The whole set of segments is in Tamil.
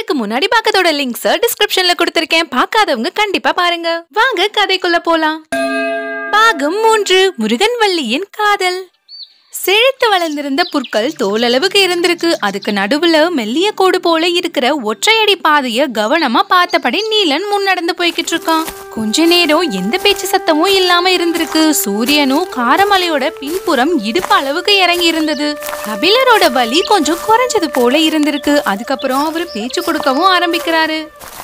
இதுக்கு முன்னாடி பார்க்கதோட லிங்க்ஸ் டிஸ்கிரிப்ஷன்ல கொடுத்திருக்கேன் பார்க்காதவங்க கண்டிப்பா பாருங்க வாங்க கதைக்குள்ள போலாம் பாகம் மூன்று முருகன் வள்ளியின் காதல் செழித்து வளர்ந்திருந்த புற்கள் தோல் அளவுக்கு இருந்திருக்கு அதுக்கு நடுவுல மெல்லிய கோடு போல இருக்கிற ஒற்றையடி பாதைய கவனமா பார்த்தபடி நீலன் முன்னடந்து போய்கிட்டு இருக்கான் கொஞ்ச நேரம் எந்த பேச்சு சத்தமும் இல்லாம இருந்திருக்கு சூரியனும் காரமலையோட பின்புறம் இடுப்பு அளவுக்கு இறங்கி இருந்தது கபிலரோட வலி கொஞ்சம் குறைஞ்சது போல இருந்திருக்கு அதுக்கப்புறம் அவரு பேச்சு கொடுக்கவும் ஆரம்பிக்கிறாரு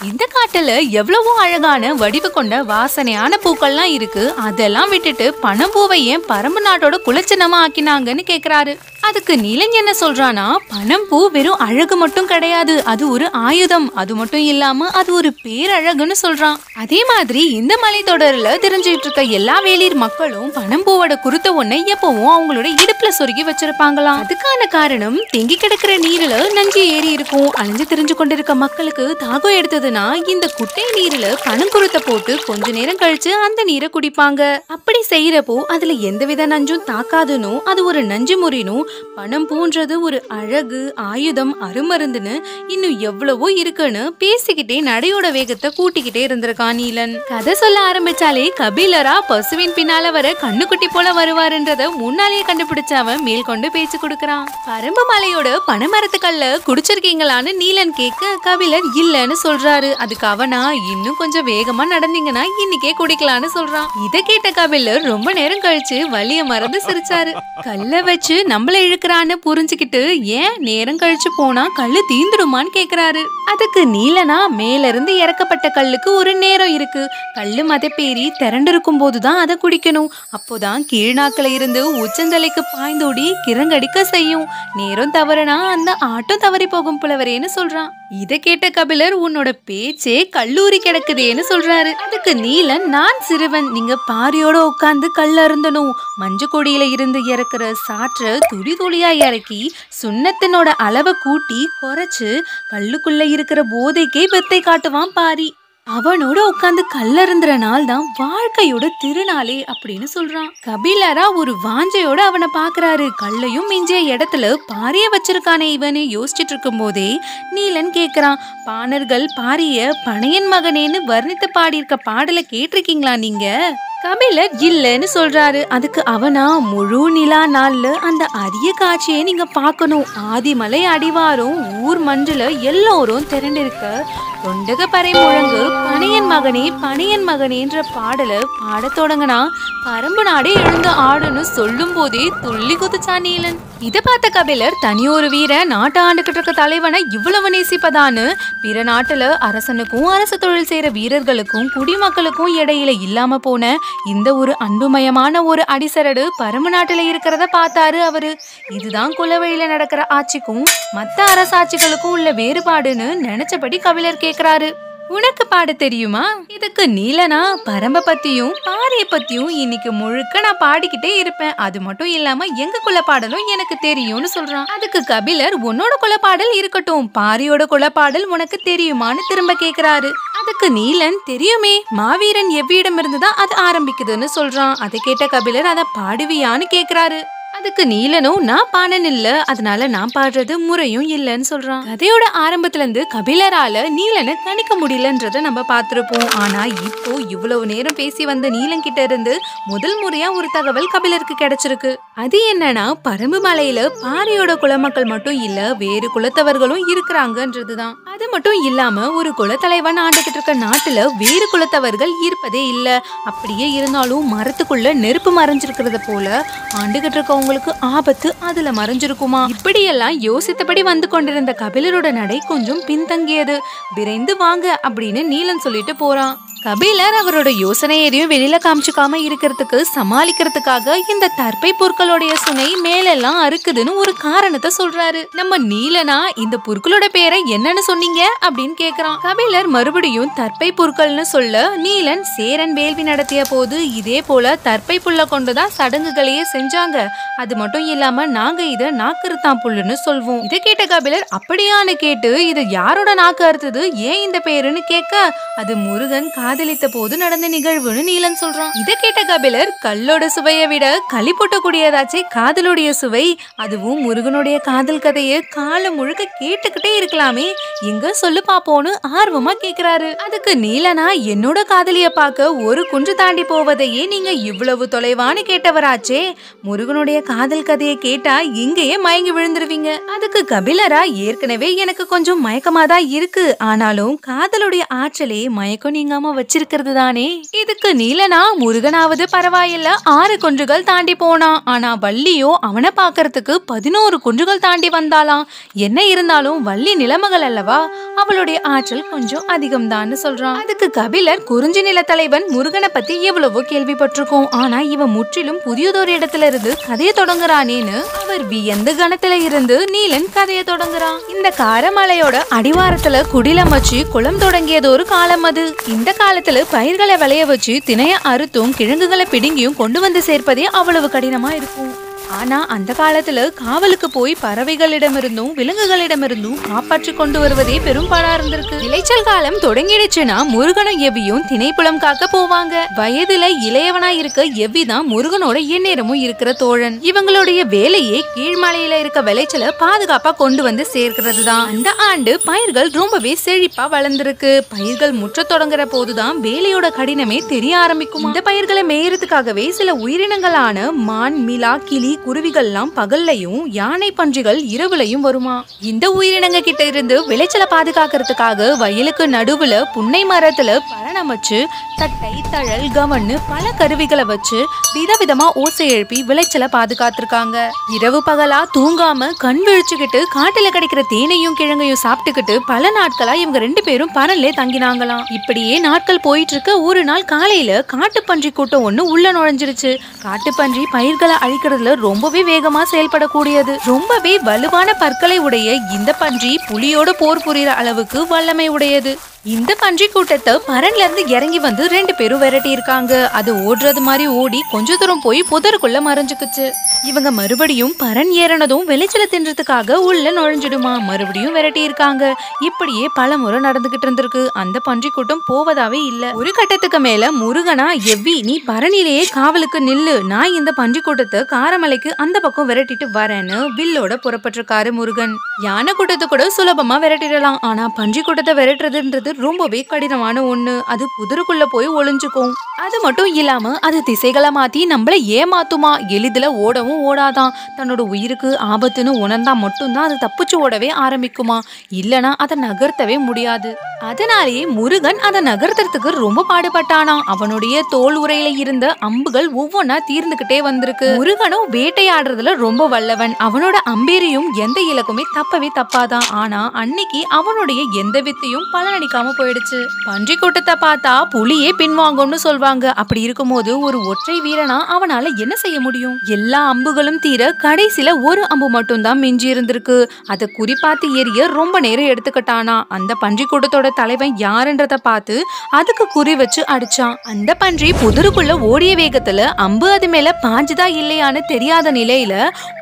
இந்த காட்டுல எவ்வளவோ அழகான வடிவு கொண்ட வாசனையான பூக்கள்லாம் இருக்கு அதெல்லாம் விட்டுட்டு பனம்பூவை ஏன் பரம்பு நாட்டோட குலச்சினமா ஆக்கினாங்கன்னு கேக்குறாரு அதுக்கு நீலன் என்ன சொல்றானா பணம் பூ வெறும் அழகு மட்டும் கிடையாது அது ஒரு ஆயுதம் அது மட்டும் இல்லாம அது ஒரு பேரழகுன்னு சொல்றான் அதே மாதிரி இந்த மலைத்தொடரில் தெரிஞ்சுட்டு இருக்க எல்லா வேளிர் மக்களும் பூவோட குருத்த ஒன்றை எப்பவும் அவங்களோட இடுப்புல சொருகி வச்சிருப்பாங்களாம் அதுக்கான காரணம் தேங்கி கிடக்கிற நீர்ல நஞ்சு ஏறி இருக்கும் அலைஞ்சு தெரிஞ்சு கொண்டிருக்க மக்களுக்கு தாகம் எடுத்ததுன்னா இந்த குட்டை நீர்ல பனங்குருத்த போட்டு கொஞ்ச நேரம் கழிச்சு அந்த நீரை குடிப்பாங்க அப்படி செய்யறப்போ அதுல எந்தவித நஞ்சும் தாக்காதுன்னு அது ஒரு நஞ்சு முறினும் பணம் போன்றது ஒரு அழகு ஆயுதம் அருமருந்துன்னு இன்னும் எவ்வளவோ இருக்குன்னு பேசிக்கிட்டே நடையோட வேகத்தை கூட்டிக்கிட்டே இருந்திருக்கான் நீலன் கதை சொல்ல ஆரம்பிச்சாலே கபிலரா பசுவின் பின்னால வர கண்ணுக்குட்டி போல வருவாருன்றத முன்னாலேயே கண்டுபிடிச்ச அவன் மேல் கொண்டு பேச்சு கொடுக்கறான் பரம்பு மலையோட பனைமரத்துக்கல்ல குடிச்சிருக்கீங்களான்னு நீலன் கேட்க கபிலர் இல்லன்னு சொல்றாரு அதுக்கு அவனா இன்னும் கொஞ்சம் வேகமா நடந்தீங்கன்னா இன்னைக்கே குடிக்கலான்னு சொல்றான் இதை கேட்ட கபிலர் ரொம்ப நேரம் கழிச்சு வலிய மறந்து சிரிச்சாரு கல்ல வச்சு நம்மள இழுக்கிறான்னு புரிஞ்சுக்கிட்டு ஏன் நேரம் கழிச்சு போனா கல்லு தீந்துடுமான்னு கேக்குறாரு அதுக்கு நீலனா மேல இருந்து இறக்கப்பட்ட கல்லுக்கு ஒரு நேரம் இருக்கு கல்லு மதப்பேறி திரண்டிருக்கும் போதுதான் அதை குடிக்கணும் அப்போதான் கீழ்நாக்கில இருந்து உச்சந்தலைக்கு பாய்ந்தோடி கிறங்கடிக்க செய்யும் நேரம் தவறுனா அந்த ஆட்டம் தவறி போகும் புலவரேன்னு சொல்றான் இதை கேட்ட கபிலர் உன்னோட பேச்சே கல்லூரி கிடக்குதேன்னு சொல்றாரு அதுக்கு நீலன் நான் சிறுவன் நீங்க பாரியோட உட்காந்து கல் அருந்தணும் மஞ்சு கொடியில இருந்து இறக்குற சாற்ற துடி துளியாக இறக்கி சுண்ணத்தினோட அளவை கூட்டி குறைச்சு கல்லுக்குள்ளே இருக்கிற போதைக்கே பெத்தை காட்டுவான் பாரி அவனோட உட்காந்து கல்லருந்துற நாள் தான் வாழ்க்கையோட திருநாளே அப்படின்னு சொல்றான் கபிலரா ஒரு வாஞ்சையோட அவனை பாக்குறாரு கல்லையும் மிஞ்சிய இடத்துல பாரிய வச்சிருக்கானே இவனு யோசிச்சுட்டு இருக்கும் போதே நீலன் கேக்குறான் பாணர்கள் பாரிய பனையன் மகனேன்னு வர்ணித்து பாடியிருக்க பாடலை கேட்டிருக்கீங்களா நீங்க தமிழர் இல்லைன்னு சொல்றாரு அதுக்கு அவனா முழு நிலா நாள்ல அந்த அரிய காட்சியை நீங்க பார்க்கணும் ஆதிமலை அடிவாரம் ஊர் மஞ்சுல எல்லோரும் திரண்டிருக்க பறை முழங்கு பனையன் மகனே பனையன் மகனேன்ற பாடலை பாடத் தொடங்கினா பரம்பு நாடே எழுந்து ஆடுன்னு சொல்லும் போதே துள்ளி குதிச்சா நீலன் இதை பார்த்த கபிலர் தனியொரு வீர நாட்டை ஆண்டுகிட்டு இருக்க தலைவனை இவ்வளவு நேசிப்பதான்னு பிற நாட்டுல அரசனுக்கும் அரசு தொழில் செய்யற வீரர்களுக்கும் குடிமக்களுக்கும் இடையில இல்லாம போன இந்த ஒரு அன்புமயமான ஒரு அடிசரடு பரும நாட்டில் இருக்கிறத பார்த்தாரு அவரு இதுதான் குலவழியில நடக்கிற ஆட்சிக்கும் மற்ற அரசாட்சிகளுக்கும் உள்ள வேறுபாடுன்னு நினைச்சபடி கவிழர் கேக்குறாரு உனக்கு பாட தெரியுமா இதுக்கு நீலனா பரம்ப பத்தியும் பாறைய பத்தியும் இன்னைக்கு முழுக்க நான் பாடிக்கிட்டே இருப்பேன் அது மட்டும் இல்லாம எங்க பாடலும் எனக்கு தெரியும்னு சொல்றான் அதுக்கு கபிலர் உன்னோட குலப்பாடல் இருக்கட்டும் பாரியோட பாடல் உனக்கு தெரியுமான்னு திரும்ப கேக்குறாரு அதுக்கு நீலன் தெரியுமே மாவீரன் எவ்வியிடமிருந்து தான் அது ஆரம்பிக்குதுன்னு சொல்றான் அதை கேட்ட கபிலர் அதை பாடுவியான்னு கேக்குறாரு அதுக்கு நீலனும் நான் பாடன் இல்ல அதனால நான் பாடுறது முறையும் இல்லைன்னு சொல்றான் கதையோட ஆரம்பத்துல இருந்து கபிலரால நீலனை கணிக்க முடியலன்றத நம்ம பார்த்துருப்போம் ஆனா இப்போ இவ்வளவு நேரம் பேசி வந்த நீலன் கிட்ட இருந்து முதல் முறையா ஒரு தகவல் கபிலருக்கு கிடைச்சிருக்கு அது என்னன்னா பரம்பு மலையில பாறையோட குலமக்கள் மட்டும் இல்ல வேறு குலத்தவர்களும் இருக்கிறாங்கன்றதுதான் அது மட்டும் இல்லாம ஒரு குலத்தலைவன் ஆண்டுகிட்டு இருக்க நாட்டுல வேறு குலத்தவர்கள் இருப்பதே இல்ல அப்படியே இருந்தாலும் மரத்துக்குள்ள நெருப்பு மறைஞ்சிருக்கிறத போல ஆண்டுகிட்டு இருக்கவங்களுக்கு ஆபத்து அதுல மறைஞ்சிருக்குமா எல்லாம் யோசித்தபடி வந்து கொண்டிருந்த கபிலரோட நடை கொஞ்சம் பின்தங்கியது விரைந்து வாங்க அப்படின்னு நீலன் சொல்லிட்டு போறான் கபிலர் அவரோட யோசனை எதையும் வெளியில காமிச்சுக்காம இருக்கிறதுக்கு சமாளிக்கிறதுக்காக இந்த தற்பை பொருட்களுடைய சுனை மேலெல்லாம் அறுக்குதுன்னு ஒரு காரணத்தை சொல்றாரு நம்ம நீலனா இந்த பொருட்களோட பேரை என்னன்னு சொன்னீங்க அப்படின்னு கேக்குறான் கபிலர் மறுபடியும் தற்பை பொருட்கள்னு சொல்ல நீலன் சேரன் வேள்வி நடத்திய போது இதே போல தற்பை புள்ள கொண்டுதான் சடங்குகளையே செஞ்சாங்க அது மட்டும் இல்லாம நாங்க இத நாக்கருத்தான் புல்லுன்னு சொல்வோம் இதை கேட்ட கபிலர் அப்படியான்னு கேட்டு இது யாரோட நாக்கு அறுத்தது ஏன் இந்த பேருன்னு கேட்க அது முருகன் காதலித்த போது நடந்த நிகழ்வுன்னு நீலன் சொல்றான் இதை கேட்ட கபிலர் கல்லோட சுவையை விட களி போட்டக்கூடியதாச்சே காதலுடைய சுவை அதுவும் முருகனுடைய காதல் கதையை காலம் முழுக்க கேட்டுக்கிட்டே இருக்கலாமே எங்க சொல்லு பாப்போன்னு ஆர்வமா கேக்குறாரு அதுக்கு நீலனா என்னோட காதலிய பார்க்க ஒரு குன்று தாண்டி போவதையே நீங்க இவ்வளவு தொலைவான்னு கேட்டவராச்சே முருகனுடைய காதல் கதையை கேட்டா இங்கேயே மயங்கி விழுந்துருவீங்க அதுக்கு கபிலரா ஏற்கனவே எனக்கு கொஞ்சம் மயக்கமாதான் தான் இருக்கு ஆனாலும் காதலுடைய ஆற்றலே மயக்கம் நீங்காம வச்சிருக்கிறது தானே இதுக்கு நீலனா முருகனாவது பரவாயில்ல ஆறு குன்றுகள் தாண்டி போனான் ஆனா வள்ளியோ அவனை பாக்குறதுக்கு பதினோரு குன்றுகள் தாண்டி வந்தாலாம் என்ன இருந்தாலும் வள்ளி நிலமகள் அல்லவா அவளுடைய ஆற்றல் கொஞ்சம் அதிகம் தான் சொல்றான் அதுக்கு கபிலர் குறிஞ்சி நிலத்தலைவன் முருகனை பத்தி எவ்வளவோ கேள்விப்பட்டிருக்கோம் ஆனா இவன் முற்றிலும் புதியதொரு இடத்துல இருந்து கதையை தொடங்குறானேன்னு அவர் வியந்து கணத்துல இருந்து நீலன் கதையை தொடங்குறான் இந்த காரமலையோட அடிவாரத்துல குடிலமைச்சு குளம் தொடங்கியது ஒரு காலம் அது இந்த காலத்துல பயிர்களை விளைய வச்சு திணைய அறுத்தும் கிழங்குகளை பிடுங்கியும் கொண்டு வந்து சேர்ப்பதே அவ்வளவு கடினமா இருக்கும் ஆனா அந்த காலத்துல காவலுக்கு போய் பறவைகளிடமிருந்தும் விலங்குகளிடமிருந்தும் காப்பாற்றி கொண்டு வருவதே பெரும்பாலா இருந்திருக்கு இளைச்சல் காலம் தொடங்கிடுச்சுன்னா முருகனும் எவ்வியும் திணைப்புலம் காக்க போவாங்க வயதுல இளையவனா இருக்க எவ்வி தான் முருகனோட எந்நேரமும் இருக்கிற தோழன் இவங்களுடைய வேலையே கீழ்மலையில இருக்க விளைச்சல பாதுகாப்பா கொண்டு வந்து சேர்க்கிறது தான் அந்த ஆண்டு பயிர்கள் ரொம்பவே செழிப்பா வளர்ந்துருக்கு பயிர்கள் முற்ற தொடங்குற போதுதான் வேலையோட கடினமே தெரிய ஆரம்பிக்கும் இந்த பயிர்களை மேயறதுக்காகவே சில உயிரினங்களான மான் மிலா கிளி குருவிகள்லாம் பகல்லையும் யானை பன்றிகள் இரவுலையும் வருமா இந்த உயிரினங்க கிட்ட இருந்து விளைச்சலை பாதுகாக்கிறதுக்காக வயலுக்கு நடுவுல புன்னை மரத்துல பரணமைச்சு தட்டை தழல் கவன்னு பல கருவிகளை வச்சு விதவிதமா ஓசை எழுப்பி விளைச்சலை பாதுகாத்துருக்காங்க இரவு பகலா தூங்காம கண் விழிச்சுக்கிட்டு காட்டுல கிடைக்கிற தேனையும் கிழங்கையும் சாப்பிட்டுக்கிட்டு பல நாட்களா இவங்க ரெண்டு பேரும் பரல்லே தங்கினாங்களாம் இப்படியே நாட்கள் போயிட்டு இருக்க ஒரு நாள் காலையில காட்டுப்பன்றி கூட்டம் ஒண்ணு உள்ள நுழைஞ்சிருச்சு காட்டுப்பன்றி பயிர்களை அழிக்கிறதுல ரொம்பவே வேகமா செயல்படக்கூடியது ரொம்பவே வலுவான பற்களை உடைய இந்த பன்றி புலியோடு போர் புரிகிற அளவுக்கு வல்லமை உடையது இந்த பன்றி கூட்டத்தை மரண்ல இருந்து இறங்கி வந்து ரெண்டு பேரும் விரட்டி இருக்காங்க அது ஓடுறது மாதிரி ஓடி கொஞ்ச தூரம் போய் புதருக்குள்ள மறைஞ்சுக்குச்சு இவங்க மறுபடியும் பரன் ஏறினதும் வெளிச்சல தின்றதுக்காக உள்ள நுழைஞ்சிடுமா மறுபடியும் விரட்டி இருக்காங்க இப்படியே பல முறை நடந்துகிட்டு இருந்திருக்கு அந்த பன்றி கூட்டம் போவதாவே இல்ல ஒரு கட்டத்துக்கு மேல முருகனா எவ்வி நீ பரணிலேயே காவலுக்கு நில்லு நான் இந்த பன்றி கூட்டத்தை காரமலைக்கு அந்த பக்கம் விரட்டிட்டு வரேன்னு வில்லோட புறப்பட்டிருக்காரு முருகன் யானை கூட்டத்தை கூட சுலபமா விரட்டிடலாம் ஆனா பன்றி கூட்டத்தை விரட்டுறதுன்றது ரொம்பவே கடினமான ஒண்ணு அது புதருக்குள்ள போய் ஒளிஞ்சுக்கும் அது மட்டும் இல்லாம அது திசைகளை மாத்தி நம்மள ஏமாத்துமா எளிதில் ஓடவும் ஓடாதான் தன்னோட உயிருக்கு ஆபத்துன்னு உணர்ந்தா மட்டும்தான் அது தப்பிச்சு ஓடவே ஆரம்பிக்குமா இல்லனா அதை நகர்த்தவே முடியாது அதனாலேயே முருகன் அதை நகர்த்துறதுக்கு ரொம்ப பாடுபட்டானா அவனுடைய தோல் உரையில இருந்த அம்புகள் ஒவ்வொன்னா தீர்ந்துகிட்டே வந்திருக்கு முருகனும் வேட்டையாடுறதுல ரொம்ப வல்லவன் அவனோட அம்பேரியும் எந்த இலக்குமே தப்பவே தப்பாதான் ஆனா அன்னைக்கு அவனுடைய எந்த வித்தையும் பலனடிக்க நடக்காம போயிடுச்சு பன்றி கூட்டத்தை பார்த்தா புலியே பின்வாங்கும்னு சொல்வாங்க அப்படி இருக்கும்போது ஒரு ஒற்றை வீரனா அவனால என்ன செய்ய முடியும் எல்லா அம்புகளும் தீர கடைசில ஒரு அம்பு மட்டும் தான் மிஞ்சி இருந்திருக்கு அதை குறிப்பாத்து எரிய ரொம்ப நேரம் எடுத்துக்கிட்டானா அந்த பன்றி கூட்டத்தோட தலைவன் யாருன்றத பார்த்து அதுக்கு குறி வச்சு அடிச்சான் அந்த பன்றி புதருக்குள்ள ஓடிய வேகத்துல அம்பு அது மேல பாஞ்சுதா இல்லையான்னு தெரியாத நிலையில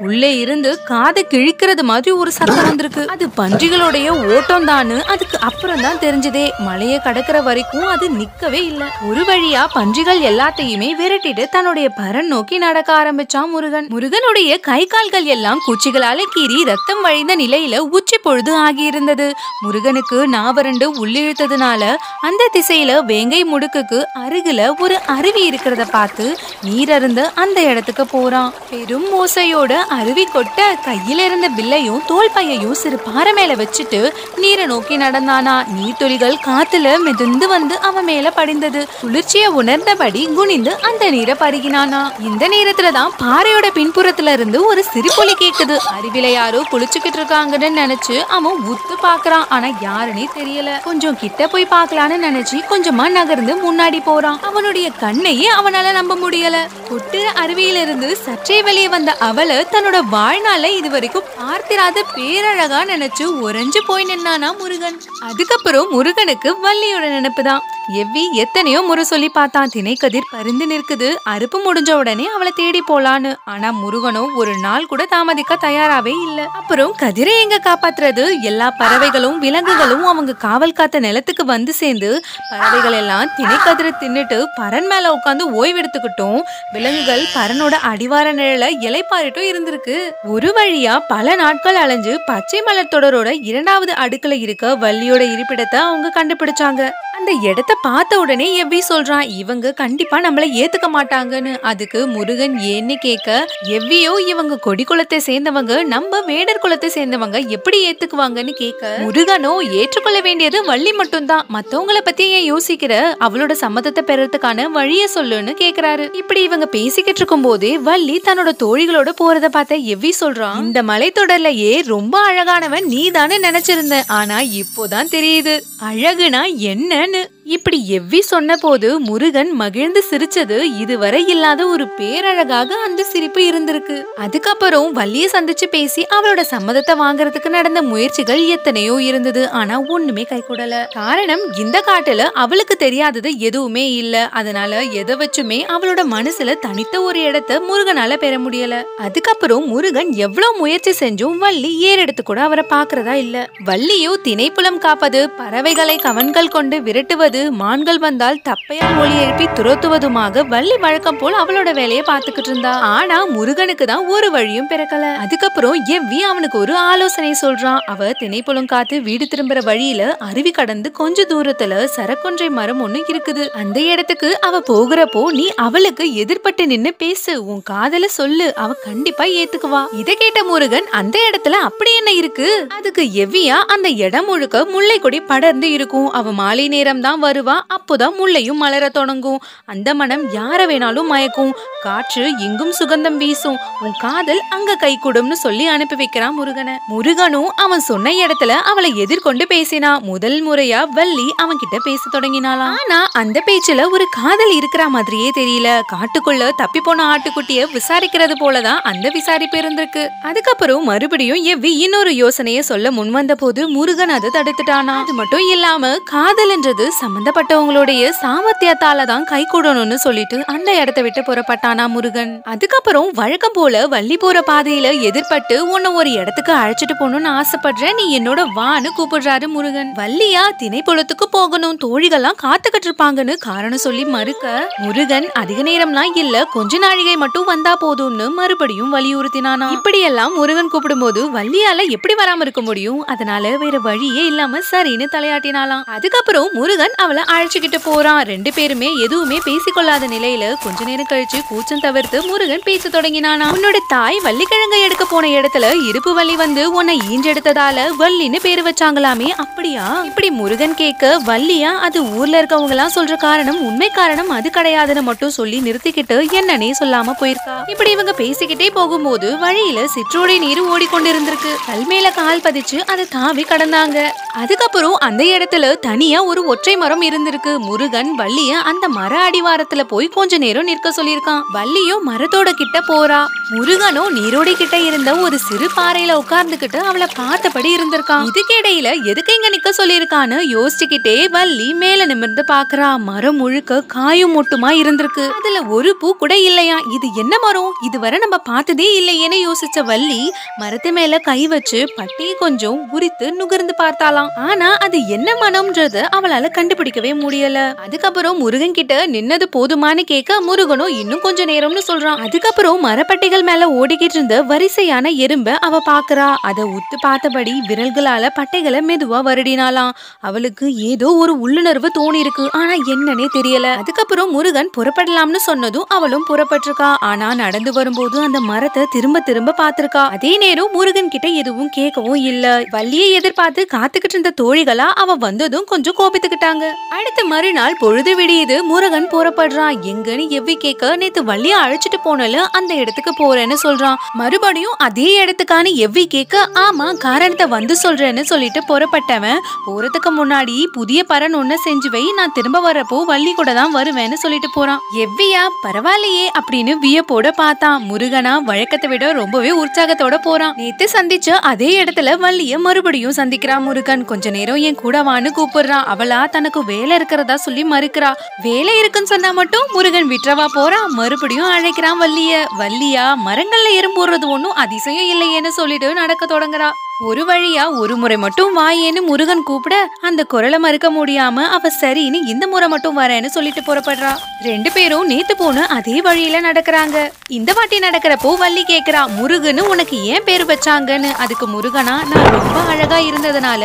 உள்ளே இருந்து காதை கிழிக்கிறது மாதிரி ஒரு சத்தம் வந்திருக்கு அது பன்றிகளுடைய ஓட்டம் தான் அதுக்கு அப்புறம் தான் தெரிஞ்சு முடிஞ்சதே மலையை கடக்கிற வரைக்கும் அது நிக்கவே இல்ல ஒரு வழியா பன்றிகள் எல்லாத்தையுமே விரட்டிட்டு தன்னுடைய பரன் நோக்கி நடக்க ஆரம்பிச்சான் முருகன் முருகனுடைய கை கால்கள் எல்லாம் குச்சிகளால கீறி ரத்தம் வழிந்த நிலையில உச்சி பொழுது ஆகியிருந்தது முருகனுக்கு நாவரண்டு உள்ளிழுத்ததுனால அந்த திசையில வேங்கை முடுக்குக்கு அருகில ஒரு அருவி இருக்கிறத பார்த்து நீர் அருந்து அந்த இடத்துக்கு போறான் பெரும் மோசையோட அருவி கொட்ட கையில இருந்த பில்லையும் தோல் பையையும் சிறு பாறை மேல வச்சுட்டு நீரை நோக்கி நடந்தானா நீர் துளிகள் காத்துல மெதுந்து வந்து அவன் மேல படிந்தது குளிர்ச்சியை உணர்ந்தபடி குனிந்து அந்த நீரை பருகினானா இந்த நேரத்துல தான் பாறையோட பின்புறத்துல இருந்து ஒரு சிரிப்பொலி கேக்குது அறிவில யாரோ குளிச்சுக்கிட்டு இருக்காங்கன்னு நினைச்சு அவன் உத்து பாக்குறான் ஆனா யாருன்னே தெரியல கொஞ்சம் கிட்ட போய் பாக்கலான்னு நினைச்சு கொஞ்சமா நகர்ந்து முன்னாடி போறான் அவனுடைய கண்ணையே அவனால நம்ப முடியல கொட்டுற அருவியிலிருந்து சற்றே வெளியே வந்த அவளை தன்னோட வாழ்நாள இதுவரைக்கும் பார்த்திராத பேரழகா நினைச்சு உறைஞ்சு போய் நின்னானா முருகன் அதுக்கப்புறம் முருகனுக்கு வள்ளியோட நினைப்பு தான் எவ்வி எத்தனையோ முறை சொல்லி பார்த்தான் தினைக்கதிர் பருந்து நிற்குது அறுப்பு முடிஞ்ச உடனே அவளை தேடி போலான்னு ஆனா முருகனோ ஒரு நாள் கூட தாமதிக்க தயாராவே இல்ல அப்புறம் கதிரை எங்க காப்பாத்துறது எல்லா பறவைகளும் விலங்குகளும் அவங்க காவல் காத்த நிலத்துக்கு வந்து சேர்ந்து பறவைகள் எல்லாம் திணைக்கதிரை தின்னுட்டு பரன் மேல உட்காந்து ஓய்வெடுத்துக்கிட்டும் விலங்குகள் பரனோட அடிவார நிழல இலைப்பாரிட்டும் இருந்திருக்கு ஒரு வழியா பல நாட்கள் அலைஞ்சு பச்சை மலர் தொடரோட இரண்டாவது அடுக்குல இருக்க வள்ளியோட இருப்பிடத்தை அவங்க கண்டுபிடிச்சாங்க அந்த இடத்த அதை பார்த்த உடனே எவ்வி சொல்றான் இவங்க கண்டிப்பா நம்மள ஏத்துக்க மாட்டாங்கன்னு அதுக்கு முருகன் ஏன்னு கேட்க எவ்வியோ இவங்க கொடி குலத்தை சேர்ந்தவங்க நம்ம வேடர் குலத்தை சேர்ந்தவங்க எப்படி ஏத்துக்குவாங்கன்னு கேட்க முருகனோ ஏற்றுக்கொள்ள வேண்டியது வள்ளி மட்டும்தான் மத்தவங்கள பத்தி ஏன் யோசிக்கிற அவளோட சம்மதத்தை பெறறதுக்கான வழிய சொல்லுன்னு கேக்குறாரு இப்படி இவங்க பேசிக்கிட்டு இருக்கும் போதே வள்ளி தன்னோட தோழிகளோட போறத பார்த்த எவ்வி சொல்றான் இந்த மலைத்தொடர்ல ஏ ரொம்ப அழகானவன் நீ தானே நினைச்சிருந்த ஆனா இப்போதான் தெரியுது அழகுனா என்னன்னு இப்படி எவ்வி சொன்னபோது முருகன் மகிழ்ந்து சிரிச்சது இதுவரை இல்லாத ஒரு பேரழகாக அந்த சிரிப்பு இருந்திருக்கு அதுக்கப்புறம் வள்ளிய சந்திச்சு பேசி அவளோட சம்மதத்தை வாங்குறதுக்கு நடந்த முயற்சிகள் எத்தனையோ இருந்தது ஆனா ஒண்ணுமே கைகூடல காரணம் இந்த காட்டுல அவளுக்கு தெரியாதது எதுவுமே இல்ல அதனால எதை வச்சுமே அவளோட மனசுல தனித்த ஒரு இடத்த முருகனால பெற முடியல அதுக்கப்புறம் முருகன் எவ்வளவு முயற்சி செஞ்சும் வள்ளி ஏறெடுத்து கூட அவரை பாக்குறதா இல்ல வள்ளியோ திணைப்புலம் காப்பது பறவைகளை கவன்கள் கொண்டு விரட்டுவது துரத்துவது மான்கள் வந்தால் தப்பையால் ஒளி எழுப்பி துரத்துவதுமாக வள்ளி வழக்கம் போல் அவளோட வேலையை பார்த்துக்கிட்டு இருந்தா ஆனா முருகனுக்கு தான் ஒரு வழியும் பிறக்கல அதுக்கப்புறம் எவ்வி அவனுக்கு ஒரு ஆலோசனை சொல்றான் அவ திணைப்புலம் காத்து வீடு திரும்புற வழியில அருவி கடந்து கொஞ்ச தூரத்துல சரக்கொன்றை மரம் ஒண்ணு இருக்குது அந்த இடத்துக்கு அவ போகிறப்போ நீ அவளுக்கு எதிர்பட்டு நின்னு பேசு உன் காதல சொல்லு அவ கண்டிப்பா ஏத்துக்குவா இத கேட்ட முருகன் அந்த இடத்துல அப்படி என்ன இருக்கு அதுக்கு எவ்வியா அந்த இடம் முழுக்க முல்லை கொடி படர்ந்து இருக்கும் அவ மாலை நேரம் தான் வருவா அப்போதான் முள்ளையும் மலர தொடங்கும் அந்த மனம் யாரை வேணாலும் மயக்கும் காற்று எங்கும் சுகந்தம் வீசும் உன் காதல் அங்க கை கொடும்னு சொல்லி அனுப்பி வைக்கிறான் முருகனை முருகனும் அவன் சொன்ன இடத்துல அவளை எதிர்கொண்டு பேசினா முதல் முறையா வள்ளி அவன் கிட்ட பேச தொடங்கினாலாம் ஆனா அந்த பேச்சுல ஒரு காதல் இருக்கிற மாதிரியே தெரியல காட்டுக்குள்ள தப்பி போன ஆட்டுக்குட்டிய விசாரிக்கிறது போலதான் அந்த விசாரிப்பு இருந்திருக்கு அதுக்கப்புறம் மறுபடியும் எவ்வி இன்னொரு யோசனைய சொல்ல முன்வந்த போது முருகன் அதை தடுத்துட்டானா அது மட்டும் இல்லாம காதல்ன்றது சம சம்பந்தப்பட்டவங்களுடைய சாமர்த்தியத்தால தான் கை கூடணும்னு சொல்லிட்டு அந்த இடத்த விட்டு புறப்பட்டானா முருகன் அதுக்கப்புறம் வழக்கம் போல வள்ளி போற பாதையில எதிர்பட்டு உன்ன ஒரு இடத்துக்கு அழைச்சிட்டு போகணும்னு ஆசைப்படுற நீ என்னோட வான்னு கூப்பிடுறாரு முருகன் வள்ளியா திணைப்புலத்துக்கு போகணும் தோழிகள்லாம் காத்துக்கிட்டு இருப்பாங்கன்னு காரணம் சொல்லி மறுக்க முருகன் அதிக நேரம்லாம் இல்ல கொஞ்ச நாழிகை மட்டும் வந்தா போதும்னு மறுபடியும் வலியுறுத்தினானா இப்படியெல்லாம் முருகன் கூப்பிடும்போது வள்ளியால எப்படி வராம இருக்க முடியும் அதனால வேற வழியே இல்லாம சரின்னு தலையாட்டினாலாம் அதுக்கப்புறம் முருகன் அவளை அழைச்சிக்கிட்டு போறான் ரெண்டு பேருமே எதுவுமே பேசிக்கொள்ளாத நிலையில கொஞ்ச நேரம் கழிச்சு கூச்சம் தவிர்த்து முருகன் பேச தொடங்கினானா உன்னோட தாய் வள்ளிக்கிழங்க எடுக்க போன இடத்துல இருப்பு வள்ளி வந்து உன்னை ஈஞ்செடுத்ததால வள்ளின்னு பேரு வச்சாங்களாமே அப்படியா இப்படி முருகன் கேட்க வள்ளியா அது ஊர்ல இருக்கவங்க எல்லாம் சொல்ற காரணம் உண்மை காரணம் அது கிடையாதுன்னு மட்டும் சொல்லி நிறுத்திக்கிட்டு என்னன்னே சொல்லாம போயிருக்கா இப்படி இவங்க பேசிக்கிட்டே போகும்போது வழியில சிற்றோடை நீர் ஓடிக்கொண்டிருந்திருக்கு கல் மேல கால் பதிச்சு அதை தாவி கடந்தாங்க அதுக்கப்புறம் அந்த இடத்துல தனியா ஒரு ஒற்றை மரம் மரம் இருந்திருக்கு முருகன் வள்ளிய அந்த மர அடிவாரத்துல போய் கொஞ்ச நேரம் நிற்க சொல்லிருக்கான் வள்ளியும் மரத்தோட கிட்ட போறா முருகனும் நீரோடி கிட்ட இருந்த ஒரு சிறு பாறையில உட்கார்ந்துகிட்டு அவளை பார்த்தபடி இருந்திருக்கான் இதுக்கிடையில எதுக்கு இங்க நிக்க சொல்லிருக்கான்னு யோசிச்சுக்கிட்டே வள்ளி மேல நிமிர்ந்து பாக்குறா மரம் முழுக்க காயும் மொட்டுமா இருந்திருக்கு அதுல ஒரு பூ கூட இல்லையா இது என்ன மரம் இதுவரை நம்ம பார்த்ததே இல்லையேன்னு யோசிச்ச வள்ளி மரத்து மேல கை வச்சு பட்டியை கொஞ்சம் உரித்து நுகர்ந்து பார்த்தாலாம் ஆனா அது என்ன மனம்ன்றது அவளால கண்டு கண்டுபிடிக்கவே முடியல அதுக்கப்புறம் முருகன் கிட்ட நின்னது போதுமானு கேட்க முருகனும் இன்னும் கொஞ்ச நேரம்னு சொல்றான் அதுக்கப்புறம் மரப்பட்டைகள் மேல ஓடிக்கிட்டு இருந்த வரிசையான எறும்ப அவ பாக்குறா அதை உத்து பார்த்தபடி விரல்களால பட்டைகளை மெதுவா வருடினாலாம் அவளுக்கு ஏதோ ஒரு உள்ளுணர்வு தோணி இருக்கு ஆனா என்னன்னே தெரியல அதுக்கப்புறம் முருகன் புறப்படலாம்னு சொன்னதும் அவளும் புறப்பட்டிருக்கா ஆனா நடந்து வரும்போது அந்த மரத்தை திரும்ப திரும்ப பாத்திருக்கா அதே நேரம் முருகன் கிட்ட எதுவும் கேட்கவும் இல்ல வள்ளியை எதிர்பார்த்து காத்துக்கிட்டு இருந்த தோழிகளா அவ வந்ததும் கொஞ்சம் கோபித்துக்கிட்டாங்க அடுத்த மறுநாள் பொழுது விடியுது முருகன் புறப்படுறான் எங்கன்னு எவ்வி கேக்க நேத்து வள்ளியா அழைச்சிட்டு போனல அந்த இடத்துக்கு போறேன்னு சொல்றான் மறுபடியும் அதே இடத்துக்கான எவ்வி கேக்க ஆமா காரணத்தை வந்து சொல்றேன்னு சொல்லிட்டு புறப்பட்டவன் போறதுக்கு முன்னாடி புதிய பரன் ஒண்ணு செஞ்சு வை நான் திரும்ப வரப்போ வள்ளி கூட தான் வருவேன்னு சொல்லிட்டு போறான் எவ்வியா பரவாயில்லையே அப்படின்னு வியப்போட பார்த்தான் முருகனா வழக்கத்தை விட ரொம்பவே உற்சாகத்தோட போறான் நேத்து சந்திச்ச அதே இடத்துல வள்ளிய மறுபடியும் சந்திக்கிறான் முருகன் கொஞ்ச நேரம் என் கூட வான்னு கூப்பிடுறான் அவளா தனக்கு அவளுக்கு வேலை இருக்கிறதா சொல்லி மறுக்கிறா வேலை இருக்குன்னு சொன்னா மட்டும் முருகன் விட்டுறவா போறா மறுபடியும் அழைக்கிறான் வள்ளிய வள்ளியா மரங்கள்ல எறும்புறது ஒன்னும் அதிசயம் இல்லையேன்னு சொல்லிட்டு நடக்க தொடங்குறா ஒரு வழியா ஒரு முறை மட்டும் வாயேன்னு முருகன் கூப்பிட அந்த குரலை மறுக்க முடியாம அவ சரின்னு இந்த முறை மட்டும் வரேன்னு சொல்லிட்டு புறப்படுறா ரெண்டு பேரும் நேத்து போன அதே வழியில நடக்கிறாங்க இந்த வாட்டி நடக்கிறப்போ வள்ளி கேக்குறா முருகன்னு உனக்கு ஏன் பேர் வச்சாங்கன்னு அதுக்கு முருகனா நான் ரொம்ப அழகா இருந்ததுனால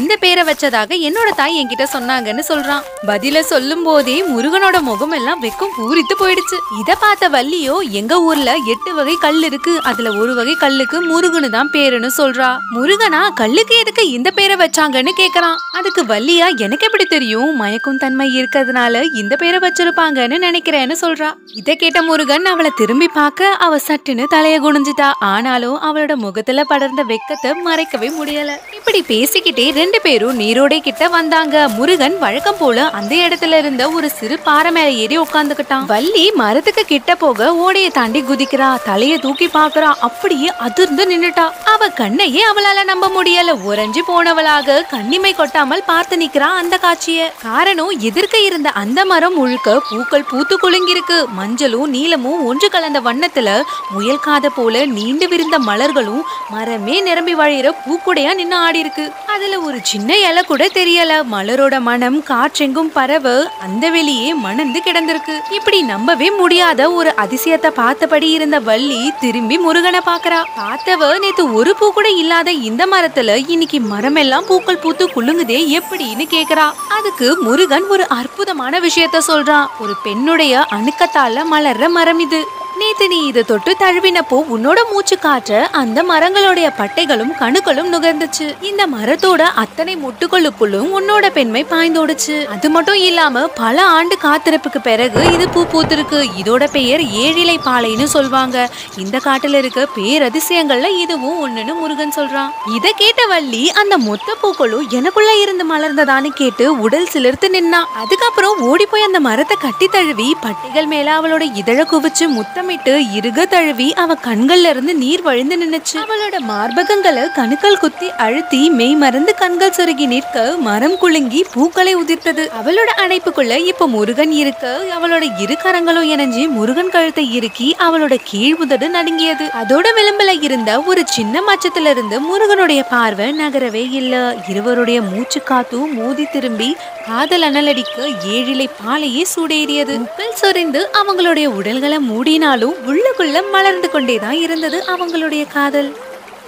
இந்த பேரை வச்சதாக என்னோட தாய் என்கிட்ட சொன்னாங்கன்னு சொல்றான் பதில சொல்லும் போதே முருகனோட முகம் எல்லாம் வெக்கும் பூரித்து போயிடுச்சு இத பார்த்த வள்ளியோ எங்க ஊர்ல எட்டு வகை கல் இருக்கு அதுல ஒரு வகை கல்லுக்கு முருகனு தான் பேருன்னு சொல்றா முருகனா கல்லுக்கு எதுக்கு இந்த பேரை வச்சாங்கன்னு கேக்குறான் அதுக்கு வள்ளியா எனக்கு எப்படி தெரியும் மயக்கும் தன்மை இருக்கிறதுனால இந்த பேரை வச்சிருப்பாங்கன்னு நினைக்கிறேன்னு சொல்றா இத கேட்ட முருகன் அவளை திரும்பி பார்க்க அவ சட்டுன்னு தலைய குனிஞ்சுட்டா ஆனாலும் அவளோட முகத்துல படர்ந்த வெக்கத்தை மறைக்கவே முடியல இப்படி பேசிக்கிட்டே ரெண்டு பேரும் நீரோடை கிட்ட வந்தாங்க முருகன் வழக்கம் போல அந்த இடத்துல இருந்த ஒரு சிறு பாறை மேல ஏறி உட்காந்துக்கிட்டான் வள்ளி மரத்துக்கு கிட்ட போக ஓடைய தாண்டி குதிக்கிறா தலைய தூக்கி பாக்குறா அப்படியே அதிர்ந்து நின்னுட்டா அவ கண்ணையே அவளை அவளால நம்ப முடியல உறைஞ்சு போனவளாக கண்ணிமை கொட்டாமல் பார்த்து நிக்கிறா அந்த காட்சிய காரணம் எதிர்க்க இருந்த அந்த மரம் முழுக்க பூக்கள் பூத்து குலுங்கிருக்கு மஞ்சளும் நீலமும் ஒன்று கலந்த வண்ணத்துல முயல் காத போல நீண்டு விரிந்த மலர்களும் மரமே நிரம்பி வழியிற பூக்குடையா நின்று ஆடி இருக்கு அதுல ஒரு சின்ன இலை கூட தெரியல மலரோட மனம் காற்றெங்கும் பறவ அந்த வெளியே மணந்து கிடந்திருக்கு இப்படி நம்பவே முடியாத ஒரு அதிசயத்தை பார்த்தபடி இருந்த வள்ளி திரும்பி முருகனை பாக்குறா பார்த்தவ நேத்து ஒரு பூ கூட இல்லாத இந்த மரத்துல இன்னைக்கு மரம் எல்லாம் பூக்கள் பூத்து குலுங்குதே எப்படின்னு கேக்குறா அதுக்கு முருகன் ஒரு அற்புதமான விஷயத்த சொல்றான் ஒரு பெண்ணுடைய அணுக்கத்தால மலர்ற மரம் இது நேத்து நீ இதை தொட்டு தழுவினப்போ உன்னோட மூச்சு காற்ற அந்த மரங்களுடைய பட்டைகளும் கணுக்களும் நுகர்ந்துச்சு இந்த மரத்தோட அத்தனை முட்டுக்கொள்ளுக்குள்ளும் உன்னோட பெண்மை பாய்ந்தோடுச்சு அது மட்டும் இல்லாம பல ஆண்டு காத்திருப்புக்கு பிறகு இது பூ பூத்திருக்கு இதோட பெயர் ஏழிலை பாலைன்னு சொல்வாங்க இந்த காட்டுல இருக்க பேரதிசயங்கள்ல இதுவும் ஒண்ணுன்னு முருகன் சொல்றான் இத கேட்ட வள்ளி அந்த மொத்த பூக்களும் எனக்குள்ள இருந்து மலர்ந்ததான்னு கேட்டு உடல் சிலிர்த்து நின்னா அதுக்கப்புறம் ஓடி போய் அந்த மரத்தை கட்டி தழுவி பட்டைகள் மேல அவளோட இதழ குவிச்சு முத்த புலமிட்டு இருக தழுவி அவ கண்கள்ல இருந்து நீர் வழிந்து நின்னுச்சு அவளோட மார்பகங்களை கணுக்கள் குத்தி அழுத்தி மெய் மறந்து கண்கள் சுருகி நிற்க மரம் குலுங்கி பூக்களை உதிர்த்தது அவளோட அணைப்புக்குள்ள இப்ப முருகன் இருக்க அவளோட இரு கரங்களும் இணைஞ்சு முருகன் கழுத்தை இறுக்கி அவளோட கீழ் உதடு நடுங்கியது அதோட விளம்பல இருந்த ஒரு சின்ன மச்சத்துல இருந்து முருகனுடைய பார்வை நகரவே இல்ல இருவருடைய மூச்சு காத்தும் மோதி திரும்பி காதல் அனலடிக்க ஏழிலை பாலையே சூடேறியது உப்பல் சொரிந்து அவங்களுடைய உடல்களை மூடினாலும் உள்ளுக்குள்ள மலர்ந்து கொண்டேதான் இருந்தது அவங்களுடைய காதல்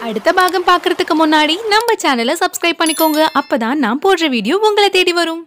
அடுத்த பாகம் பார்க்கறதுக்கு முன்னாடி நம்ம சேனலை சப்ஸ்கிரைப் பண்ணிக்கோங்க அப்பதான் நான் போடுற வீடியோ உங்களை தேடி வரும்